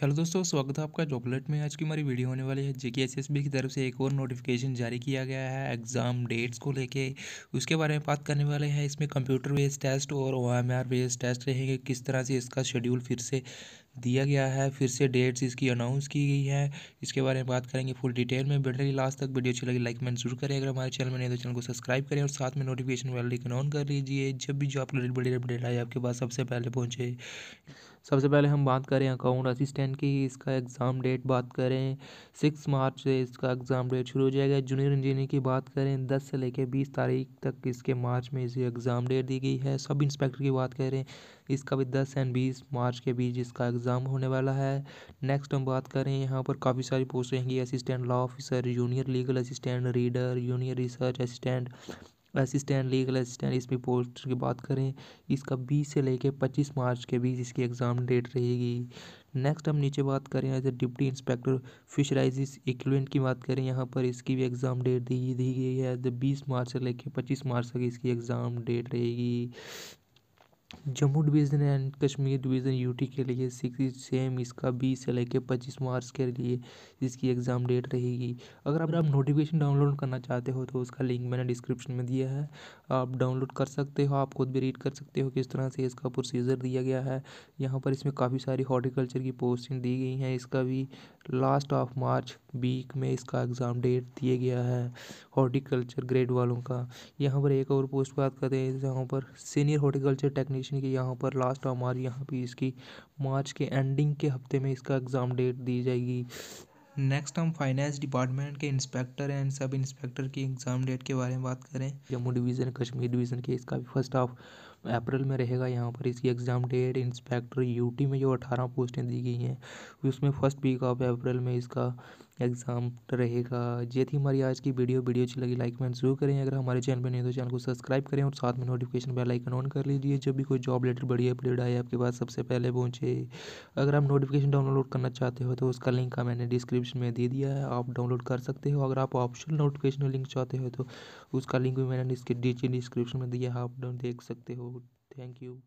hello दोस्तों स्वागत है आपका चॉकलेट में आज की हमारी वीडियो होने वाली है जेके के की तरफ से एक और नोटिफिकेशन जारी किया गया है एग्ज़ाम डेट्स को लेके उसके बारे में बात करने वाले हैं इसमें कंप्यूटर बेस्ड टेस्ट और O M R based test रहेंगे किस तरह से इसका शेड्यूल फिर से दिया गया है फिर से डेट्स इसकी अनाउंस की गई है इसके बारे में बात करेंगे फुल डिटेल में बेटर की लास्ट तक वीडियो अच्छी लगी लाइक मैंने जरूर करें अगर हमारे चैनल में नहीं तो चैनल को सब्सक्राइब करें और साथ में नोटिफिकेशन वाले ऑन कर लीजिए जब भी जो आपको बड़ी अपडेट आए आपके पास सबसे पहले पहुँचे सबसे पहले हम बात करें अकाउंट असिस्टेंट की इसका एग्ज़ाम डेट बात करें सिक्स मार्च से इसका एग्ज़ाम डेट शुरू हो जाएगा जूनियर इंजीनियर की बात करें दस से लेकर बीस तारीख तक इसके मार्च में इसे एग्ज़ाम डेट दी गई है सब इंस्पेक्टर की बात करें इसका भी दस एंड बीस मार्च के बीच इसका एग्ज़ाम होने वाला है नेक्स्ट हम बात करें यहाँ पर काफ़ी सारी पोस्ट रहेंगी assistant law officer junior legal assistant reader junior research assistant assistant legal assistant इसमें पोस्ट की बात करें इसका 20 से लेकर 25 मार्च के बीच इसकी एग्ज़ाम डेट रहेगी नेक्स्ट हम नीचे बात करें as a deputy inspector fisheries equipment की बात करें यहाँ पर इसकी भी एग्ज़ाम डेट दी दी गई है एज बीस मार्च से लेकर पच्चीस मार्च तक इसकी एग्ज़ाम डेट रहेगी Jammu division and Kashmir division UT के लिए सिक्स सेम इसका बीस से लेके पच्चीस मार्च के लिए इसकी एग्ज़ाम डेट रहेगी अगर आप आप नोटिफिकेशन डाउनलोड करना चाहते हो तो उसका लिंक मैंने डिस्क्रिप्शन में दिया है आप डाउनलोड कर सकते हो आप खुद भी रीड कर सकते हो किस तरह से इसका प्रोसीजर दिया गया है यहाँ पर इसमें काफ़ी सारी हॉर्टिकल्चर की पोस्टिंग दी गई हैं इसका भी लास्ट ऑफ मार्च वीक में इसका एग्जाम डेट दिया गया है हॉर्टिकल्चर ग्रेड वालों का यहाँ पर एक और पोस्ट बात करते हैं जहाँ पर सीनियर हॉर्टिकल्चर टेक्नीशियन की यहाँ पर लास्ट हमारी यहाँ पर इसकी मार्च के एंडिंग के हफ्ते में इसका एग्ज़ाम डेट दी जाएगी नेक्स्ट हम फाइनेंस डिपार्टमेंट के इंस्पेक्टर एंड सब इंस्पेक्टर की एग्ज़ाम डेट के बारे में बात करें जम्मू डिवीज़न कश्मीर डिवीज़न के इसका भी फर्स्ट ऑफ अप्रैल में रहेगा यहाँ पर इसकी एग्ज़ाम डेट इंस्पेक्टर यूटी में जो अठारह पोस्टें दी गई हैं उसमें फर्स्ट वीक ऑफ अप्रैल में इसका एग्जाम रहेगा ये थी हमारी आज की वीडियो वीडियो अच्छी लगी लाइक कमेंट जरूर करें अगर हमारे चैनल पर नहीं तो चैनल को सब्सक्राइब करें और साथ में नोटिफिकेशन बेल आइकन ऑन कर लीजिए जब भी कोई जॉब रिलेटेड बड़ी अपडेट आए आपके पास सबसे पहले पहुंचे अगर आप नोटिफिकेशन डाउनलोड करना चाहते हो तो उसका लिंक का मैंने डिस्क्रिप्शन में दे दिया है आप डाउनलोड कर सकते हो अगर आप ऑप्शनल नोटिफिकेशन लिंक चाहते हो तो उसका लिंक भी मैंने डिस्क्रिप्शन में दिया है आप देख सकते हो थैंक यू